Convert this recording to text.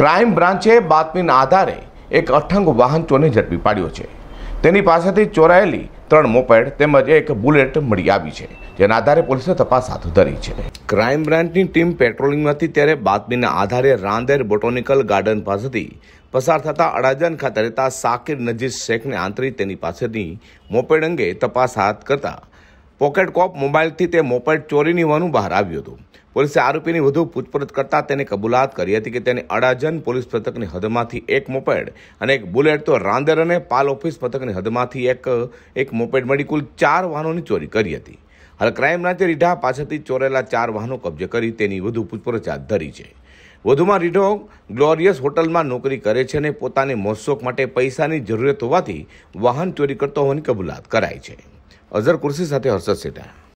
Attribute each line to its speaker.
Speaker 1: crime બ્રાન્ચે બાતમીના આધારે એક અઠંગ વાહન ચોરને ઝડપી પાડ્યો છે તેની પાસેથી ચોરાયેલી ત્રણ મોપેડ તેમજ એક બુલેટ મળી આવી છે જેના આધારે પોલીસે તપાસ હાથ ધરી છે ક્રાઇમ બ્રાન્ચની ટીમ પેટ્રોલિંગમાં હતી ત્યારે બાતમીના આધારે રાંદેર બોટોનિકલ ગાર્ડન પાસેથી પસાર થતા અડાજન ખાતે રહેતા સાકિર નજીર શેખને આંતરી તેની પાસેથી મોપેડ અંગે તપાસ હાથ કરતા પોકેટ કોપ મોબાઈલથી તે મોપેડ ચોરીની હોવાનું બહાર આવ્યું હતું પોલીસે આરોપીની વધુ પૂછપરછ કરતા તેને કબૂલાત કરી હતી કે તેને અડાજન પોલીસ પથકની હદમાંથી એક મોપેડ અને એક બુલેટ તો રાંદર અને પાલ ઓફિસ પથકની હદમાંથી એક એક મોપેડ મળી કુલ ચાર વાહનોની ચોરી કરી હતી હાલ ક્રાઇમ બ્રાન્ચે રીઢા પાછળથી ચોરેલા ચાર વાહનો કબજે કરી તેની વધુ પૂછપરછ હાથ ધરી છે વધુમાં રીઢો ગ્લોરિયસ હોટલમાં નોકરી કરે છે અને પોતાની મોજશોખ માટે પૈસાની જરૂરિયાત હોવાથી વાહન ચોરી કરતો હોવાની કબૂલાત કરાઈ છે અઝર કુર્સી સાથે હર્ષદ સેટા